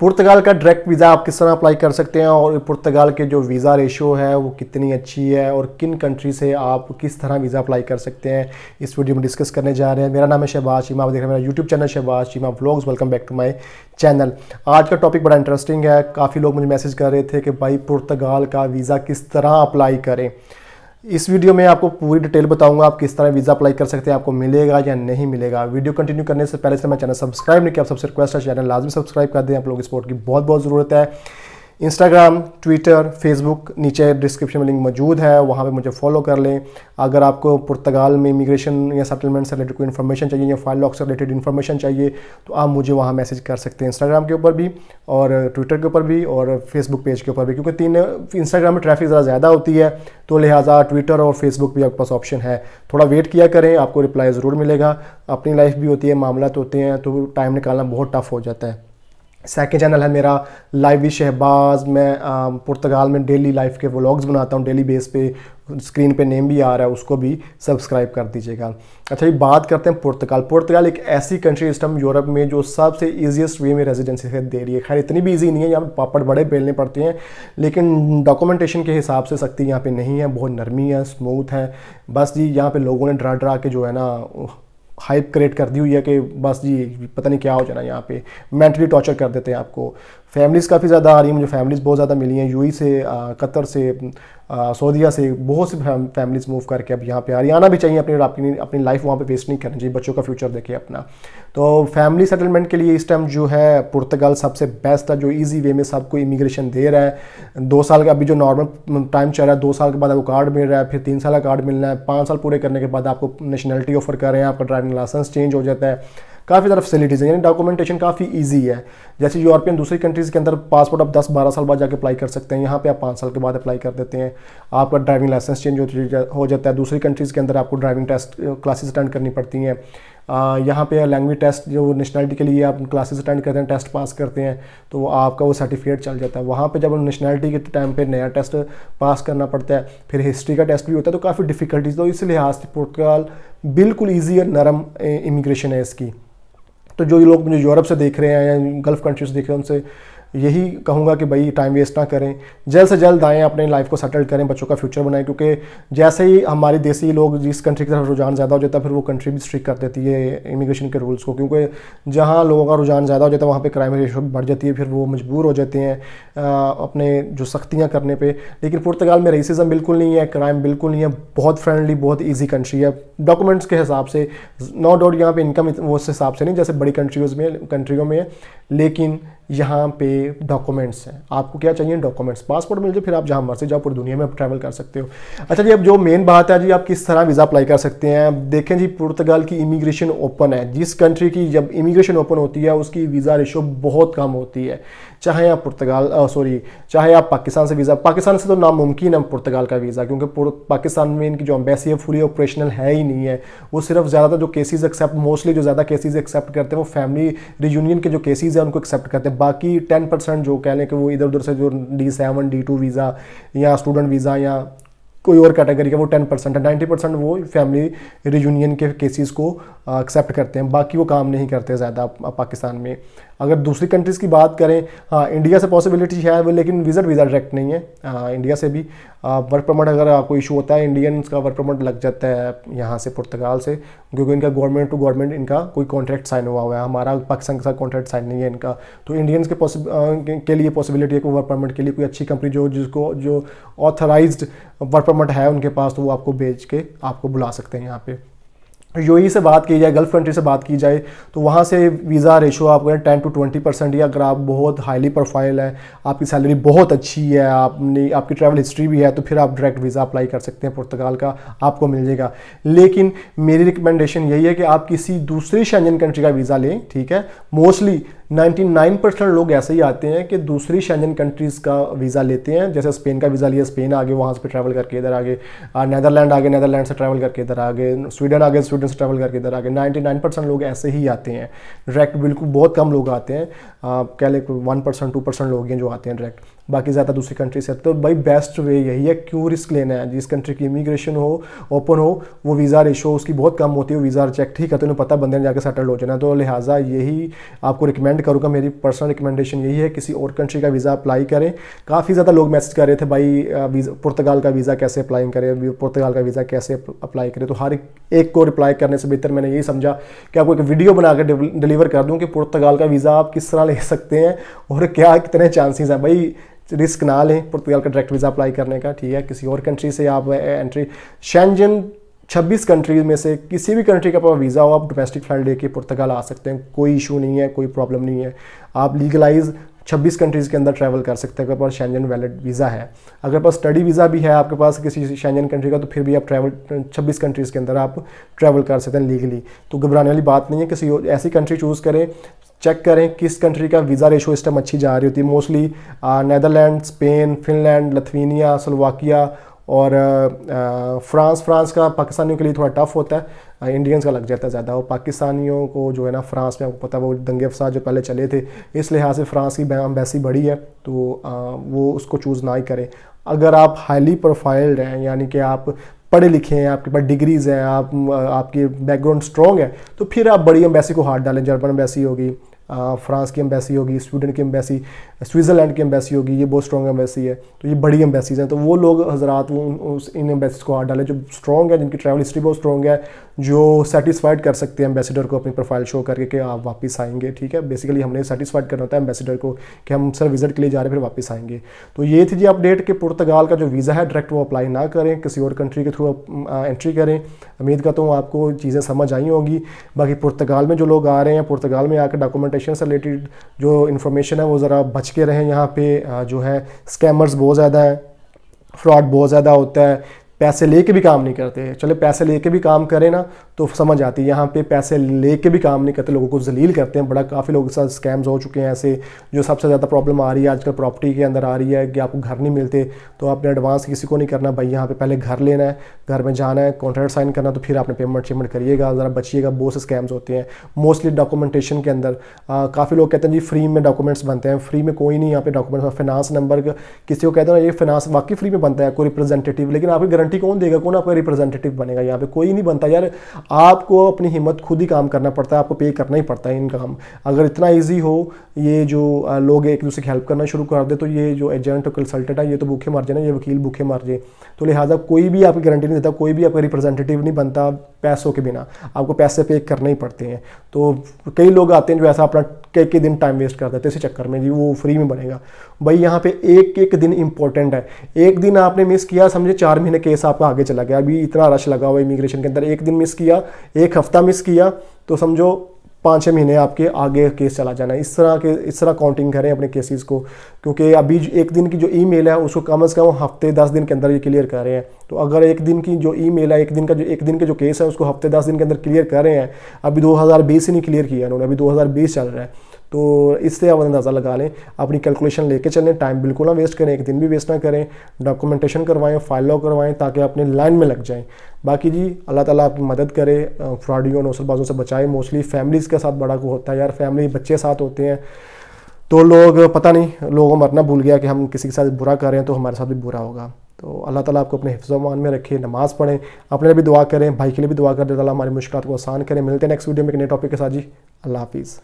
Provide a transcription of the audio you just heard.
पुर्तगाल का direct visa आप किस तरह अप्लाई कर सकते हैं और पुर्तगाल के जो वीज़ा रेशो है वो कितनी अच्छी है और किन कंट्री से आप किस तरह वीज़ा अप्लाई कर सकते हैं इस वीडियो में डिस्कस करने जा रहे हैं मेरा नाम है शहबाज शीमा आप देख रहे हैं मेरा YouTube channel Shahbaz Sheema blogs welcome back to my channel आज का टॉपिक बड़ा इंटरेस्टिंग है काफ़ी लोग मुझे मैसेज कर रहे थे कि भाई पुर्तगाल का वीज़ा किस तरह अप्लाई करें इस वीडियो में आपको पूरी डिटेल बताऊंगा आप किस तरह वीज़ा अप्लाई कर सकते हैं आपको मिलेगा या नहीं मिलेगा वीडियो कंटिन्यू करने से पहले से मैं चैनल सब्सक्राइब नहीं किया आप सबसे रिक्वेस्ट है चैनल लाजमी सब्सक्राइब कर दें आप लोग स्पोर्ट की बहुत बहुत ज़रूरत है इंस्टाग्राम ट्विटर फेसबुक नीचे डिस्क्रिप्शन में लिंक मौजूद है वहाँ पे मुझे फॉलो कर लें अगर आपको पुर्तगाल में इमिग्रेशन या सेटलमेंट से रिलेटेड कोई इन्फॉर्मेशन चाहिए या फाइल लॉक से रिलेटेड इन्फॉर्मेशन चाहिए तो आप मुझे वहाँ मैसेज कर सकते हैं इंस्टाग्राम के ऊपर भी और ट्विटर के ऊपर भी और फेसबुक पेज के ऊपर भी क्योंकि तीन इंस्टाग्राम में ट्रैफिक ज़रा ज़्यादा होती है तो लिहाजा ट्विटर और फेसबुक भी आपके पास ऑप्शन है थोड़ा वेट किया करें आपको रिप्लाई ज़रूर मिलेगा अपनी लाइफ भी होती है मामला तो होते हैं तो टाइम निकालना बहुत टफ हो जाता है सेकेंड चैनल है मेरा लाइवी शहबाज मैं पुर्तगाल में डेली लाइफ के व्लॉग्स बनाता हूँ डेली बेस पे स्क्रीन पे नेम भी आ रहा है उसको भी सब्सक्राइब कर दीजिएगा अच्छा ये बात करते हैं पुर्तगाल पुर्तगाल एक ऐसी कंट्री सिस्टम यूरोप में जो सबसे ईजिएस्ट वे में रेजिडेंसी से दे रही है खैर इतनी भी ईजी नहीं है यहाँ पापड़ बड़े बेलने पड़ते हैं लेकिन डॉक्यूमेंटेशन के हिसाब से सख्ती यहाँ पर नहीं है बहुत नरमी है स्मूथ है बस जी यहाँ पर लोगों ने डरा डरा के जो है ना हाइप क्रिएट कर दी हुई है कि बस जी पता नहीं क्या हो जाना यहाँ पे मेंटली टॉर्चर कर देते हैं आपको फैमिलीज़ काफ़ी ज़्यादा आ रही हैं मुझे फैमिलीज़ बहुत ज़्यादा मिली हैं यूई से कतर से सऊदीया से बहुत सी फैमिलीज़ मूव करके अब यहाँ पे आ रही आना भी चाहिए अपनी अपनी अपनी लाइफ वहाँ पे वेस्ट नहीं करनी चाहिए बच्चों का फ्यूचर देखिए अपना तो फैमिली सेटलमेंट के लिए इस टाइम जो है पुर्तगाल सबसे बेस्ट है जो ईजी वे में सबको इमिग्रेशन दे रहा है दो साल का अभी जो नॉर्मल टाइम चल रहा है दो साल के बाद आपको कार्ड मिल रहा है फिर तीन साल का कार्ड मिलना है पाँच साल पूरे करने के बाद आपको नेशनलिटी ऑफर कर रहे हैं आपका ड्राइविंग लाइसेंस चेंज हो जाता है काफ़ी ज़्यादा फैसिलिटीज़ हैं यानी डॉक्यूमेंटेशन काफ़ी ईजी है जैसे यूरोपियन दूसरी कंट्रीज़ के अंदर पासपोर्ट आप दस बारह साल बाद जाकर अप्लाई कर सकते हैं यहाँ पर आप पाँच साल के बाद अप्लाई कर देते हैं आपका ड्राइविंग लाइसेंस चेंज हो जाता है दूसरी कंट्रीज़ के अंदर आपको ड्राइविंग टेस्ट क्लासेज अटेंड करनी पड़ती हैं यहाँ पे लैंग्वेज टेस्ट जो नेशनलिटी के लिए आप क्लासेस अटेंड करते हैं टेस्ट पास करते हैं तो आपका वो सर्टिफिकेट चल जाता है वहाँ पे जब नेशनलिटी के टाइम पे नया टेस्ट पास करना पड़ता है फिर हिस्ट्री का टेस्ट भी होता है तो काफ़ी डिफिकल्टीज तो इस लिहाज से पुर्तगाल बिल्कुल ईजी और नरम इमिग्रेशन है इसकी तो जो लोग मुझे यूरोप से देख रहे हैं या गल्फ कंट्रीज़ देख रहे हैं उनसे यही कहूँगा कि भाई टाइम वेस्ट ना करें जल्द से जल्द आएँ अपने लाइफ को सेटल करें बच्चों का फ्यूचर बनाएं क्योंकि जैसे ही हमारे देसी लोग जिस कंट्री की तरफ रुझान ज़्यादा हो जाता है फिर वो कंट्री भी स्ट्रिक कर देती है इमिग्रेशन के रूल्स को क्योंकि जहाँ लोगों का रुझान ज़्यादा हो जाता है वहाँ पर क्राइम रेशो बढ़ जाती है फिर वो मजबूर हो जाते हैं अपने जो सख्तियाँ करने पर लेकिन पुर्तगाल में रेसिज़म बिल्कुल नहीं है क्राइम बिल्कुल नहीं है बहुत फ्रेंडली बहुत ईजी कंट्री है डॉक्यूमेंट्स के हिसाब से नो डाउट यहाँ पर इनकम उस हिसाब से नहीं जैसे बड़ी कंट्रीज़ में कंट्रियों में लेकिन यहाँ पे डॉक्यूमेंट्स हैं आपको क्या चाहिए डॉक्यूमेंट्स पासपोर्ट मिल जाए फिर आप जहाँ मर्जी जाओ पूरी दुनिया में आप ट्रैवल कर सकते हो अच्छा जी अब जो मेन बात है जी आप किस तरह वीज़ा अप्लाई कर सकते हैं देखें जी पुर्तगाल की इमिग्रेशन ओपन है जिस कंट्री की जब इमिग्रेशन ओपन होती है उसकी वीज़ा रेशो बहुत कम होती है चाहे आप पुर्तगाल सॉरी चाहे आप पाकिस्तान से वीज़ा पाकिस्तान से तो नामुमकिन है पुर्तगाल का वीज़ा क्योंकि पाकिस्तान में इनकी जो एम्बेसी है फुली ऑपरेशनल है ही नहीं है वो सिर्फ ज़्यादातर जो केसेज एक्सेप्ट मोस्टली जो ज़्यादा केसेज एक्सेप्ट करते हैं वो फैमिली रियूनियन के जो केसेज हैं उनको एक्सेप्ट करते हैं बाकी टेन परसेंट जो कह लें कि वो इधर उधर से जो D seven D two visa या स्टूडेंट वीज़ा या कोई और कैटेगरी का वो टेन परसेंट है नाइन्टी परसेंट वो फैमिली रियूनियन के केसेस को एक्सेप्ट करते हैं बाकी वो काम नहीं करते ज़्यादा पाकिस्तान में अगर दूसरी कंट्रीज़ की बात करें हाँ इंडिया से पॉसिबिलिटी है वो लेकिन विजट वीज़ा डायरेक्ट नहीं है आ, इंडिया से भी वर्क परमिट अगर कोई इशू होता है इंडियन का वर्क परमिट लग जाता है यहाँ से पुर्तगाल से क्योंकि इनका गवर्नमेंट टू गवर्नमेंट इनका कोई कॉन्ट्रैक्ट साइन हुआ हुआ है हमारा पाकिस्तान के साथ कॉन्ट्रैक्ट साइन नहीं है इनका तो इंडियंस के पॉसिब के लिए पॉसिबिलिटी है कि वर्क परमिट के लिए कोई अच्छी कंपनी जो जिसको जो ऑथराइज्ड वर्क परमिट है उनके पास तो वो आपको भेज के आपको बुला सकते हैं यहाँ पे यूएई से बात की जाए गल्फ कंट्री से बात की जाए तो वहाँ से वीज़ा रेशो आपको टेन टू ट्वेंटी परसेंट या अगर आप बहुत हाईली प्रोफाइल है आपकी सैलरी बहुत अच्छी है आपने आपकी ट्रैवल हिस्ट्री भी है तो फिर आप डायरेक्ट वीज़ा अप्लाई कर सकते हैं पुर्तगाल का आपको मिल जाएगा लेकिन मेरी रिकमेंडेशन यही है कि आप किसी दूसरी शेंजन कंट्री का वीज़ा लें ठीक है मोस्टली 99 परसेंट लोग ऐसे ही आते हैं कि दूसरी शैनजन कंट्रीज़ का वीज़ा लेते हैं जैसे स्पेन का वीज़ा लिया स्पेन आगे वहाँ से ट्रैवल करके इधर आगे नदरलैंड आगे नदरलैंड से ट्रैवल करके इधर आगे स्वीडन आगे स्वीडन से ट्रैवल करके इधर आगे 99 परसेंट लोग ऐसे ही आते हैं डायरेक्ट बिल्कुल बहुत कम लोग आते हैं कह लें वन परसेंट टू परसेंट लोग हैं जो आते हैं डायरेक्ट बाकी ज़्यादा दूसरी कंट्री से तो भाई बेस्ट वे यही है क्यों रिस्क लेना है जिस कंट्री की इमिग्रेशन हो ओपन हो वो वीज़ा रेशो उसकी बहुत कम होती है वीज़ा रिजेक्ट ही करते हैं पता बंदे ने जाकर सेटल हो जाना तो लिहाजा यही आपको रिकमेंड करूँगा मेरी पर्सनल रिकमेंडेशन यही है किसी और कंट्री का वीज़ा अप्लाई करें काफ़ी ज़्यादा लोग मैसेज कर रहे थे भाई पुर्तगाल का वीज़ा कैसे अप्लाई करें पुर्तगाल का वीज़ा कैसे अप्लाई करें तो हर एक को रिप्लाई करने से बेहतर मैंने यही समझा कि आपको एक वीडियो बनाकर डिलीवर कर दूँ कि पुर्तगाल का वीज़ा आप किस तरह ले सकते हैं और क्या कितने चांसेस हैं भाई रिस्क ना लें पुर्तगाल का डायरेक्ट वीज़ा अप्लाई करने का ठीक है किसी और कंट्री से आप एंट्री शेंजन 26 कंट्रीज़ में से किसी भी कंट्री का पास वीज़ा हो आप डोमेस्टिक फ्लाइट लेके पुर्तगाल आ सकते हैं कोई इशू नहीं है कोई प्रॉब्लम नहीं है आप लीगलाइज 26 कंट्रीज़ के अंदर ट्रैवल कर सकते हैं अगर पास शेंजन वैलिड वीज़ा है अगर पास स्टडी वीज़ा भी है आपके पास किसी शेंजन कंट्री का तो फिर भी आप ट्रैवल 26 कंट्रीज़ के अंदर आप ट्रैवल कर सकते हैं लीगली तो घबराने वाली बात नहीं है किसी ऐसी कंट्री चूज़ करें चेक करें किस कंट्री का वीज़ा रेशो इस टाइम अच्छी जा रही होती है mostly Netherland Spain Finland Lithuania Slovakia और फ्रांस uh, फ्रांस uh, का पाकिस्तानियों के लिए थोड़ा टफ होता है इंडियंस uh, का लग जाता है ज़्यादा और पाकिस्तानियों को जो है ना फ्रांस में आपको पता है वो दंगे फसाद जो पहले चले थे इस लिहाज से फ्रांस की एम्बेसी बड़ी है तो वो उसको चूज़ ना ही करें अगर आप हाईली प्रोफाइल्ड हैं यानी कि आप पढ़े लिखे हैं आपके पास डिग्रीज़ हैं आप आपके बैकग्राउंड स्ट्रॉन्ग है तो फिर आप बड़ी एम्बेसी को हाथ डालें जर्मन एम्बेसी होगी फ्रांस की एम्बेसी होगी स्वीडन की एम्बेसी स्विट्ज़रलैंड की एम्बेसी होगी ये बहुत स्ट्रॉन्ग एम्बेसी है तो ये बड़ी एम्बेसीज़ हैं तो वो लोग हजरात वो इन एम्बेसीज को हाथ डालें जो स्ट्रॉन्ग है जिनकी ट्रैवल हिस्ट्री बहुत स्ट्रॉन्ग है जो सेटिस्फाइड कर सकते हैं एम्बेसडर को अपनी प्रोफाइल शो करके कि आप वापस आएंगे ठीक है बेसिकली हमने सेटिस्फाइड करना होता है एम्बेसडर को कि हम सर विज़िट के लिए जा रहे हैं फिर वापस आएंगे तो ये थी जी अपडेट कि पुर्तगाल का जो वीज़ा है डायरेक्ट वो अप्लाई ना करें किसी और कंट्री के थ्रू एंट्री करें उम्मीद करता हूँ आपको चीज़ें समझ आई होंगी बाकी पुर्तगाल में जो लोग आ रहे हैं पुर्तगाल में आकर डॉक्यूमेंट प्लांटेशन से रिलेटेड जो इन्फॉर्मेशन है वो ज़रा बच के रहें यहाँ पे जो है स्कैमर्स बहुत ज़्यादा हैं फ्रॉड बहुत ज़्यादा होता है पैसे लेके भी काम नहीं करते चले पैसे लेके भी काम करें ना तो समझ आती है यहाँ पे पैसे लेके भी काम नहीं करते लोगों को जलील करते हैं बड़ा काफ़ी लोगों के साथ स्कैम्स हो चुके हैं ऐसे जो सबसे ज़्यादा प्रॉब्लम आ रही है आजकल प्रॉपर्टी के अंदर आ रही है कि आपको घर नहीं मिलते तो आपने एडवांस किसी को नहीं करना भाई यहाँ पर पहले घर लेना है घर में जाना है कॉन्ट्रैक्ट साइन करना तो फिर आपने पेमेंट शेमेंट करिएगा ज़रा बचिएगा बहुत से स्कैम्स होते हैं मोस्टली डॉक्यूमेंटेशन के अंदर काफ़ी लोग कहते हैं जी फ्री में डॉक्यूमेंट्स बनते हैं फ्री में कोई नहीं यहाँ पे डॉक्यूमेंट्स फिनांस नंबर किसी को कहते हैं ये फिनांस वाकई फ्री में बनता है कोई रिप्रेजेंटेटिव लेकिन आपकी गारंटी कौन देगा कौन आपका रिप्रेजेंटेटिव बनेगा यहाँ पे कोई नहीं बनता यार आपको अपनी हिम्मत खुद ही काम करना पड़ता है आपको पे करना ही पड़ता है इन काम अगर इतना ईजी हो ये जो लोग एक दूसरे की हेल्प करना शुरू कर दे तो ये जो एजेंट और कंसल्टेंट है ये तो भूखे मर जाए ना ये वकील भूखे मर जाए तो लिहाजा कोई भी आपकी गारंटी नहीं देता कोई भी आपका रिप्रेजेंटेटिव नहीं बनता पैसों के बिना आपको पैसे पे करने ही पड़ते हैं तो कई लोग आते हैं जो ऐसा अपना कई कई दिन टाइम वेस्ट कर देते इसी चक्कर में जी वो फ्री में बनेगा भाई यहाँ पे एक एक दिन इंपॉर्टेंट है एक दिन आपने मिस किया समझे चार महीने केस आपका आगे चला गया अभी इतना रश लगा हुआ इमिग्रेशन के अंदर एक दिन मिस किया एक हफ्ता मिस किया तो समझो पाँच छः महीने आपके आगे केस चला जाना इस तरह के इस तरह काउंटिंग करें अपने केसेस को क्योंकि अभी एक दिन की जो ईमेल है उसको कम अज़ कम हफ्ते दस दिन के अंदर ये क्लियर कर रहे हैं तो अगर एक दिन की जो ईमेल है एक दिन का जो एक दिन के जो केस है उसको हफ्ते दस दिन के अंदर क्लियर कर रहे हैं अभी बीस ही नहीं क्लियर किया उन्होंने अभी बीस चल रहा है तो इससे आप अंदाज़ा लगा लें अपनी कैलकुलेशन लेके चलें टाइम बिल्कुल ना वेस्ट करें एक दिन भी वेस्ट ना करें डॉक्यूमेंटेशन करवाएं फाइल लॉ करवाएं ताकि अपने लाइन में लग जाएं बाकी जी अल्लाह ताला आपकी मदद करे फ्रॉडियों नौसलबाजों से बचाएं मोस्टली फैमिलीज़ के साथ बड़ा को होता है यार फैमिली बच्चे साथ होते हैं तो लोग पता नहीं लोगों मरना भूल गया कि हम किसी के साथ बुरा कर रहे हैं तो हमारे साथ भी बुरा होगा तो अल्लाह ताला आपको अपने हिफ्ज़मान में रखे नमाज़ पढ़ें अपने लिए भी दुआ करें भाई के लिए भी दुआ दे ताला हमारी मुश्किल को आसान करें मिलते हैं नेक्स्ट वीडियो में एक नए टॉपिक के साथ जी अल्लाह हाफिज़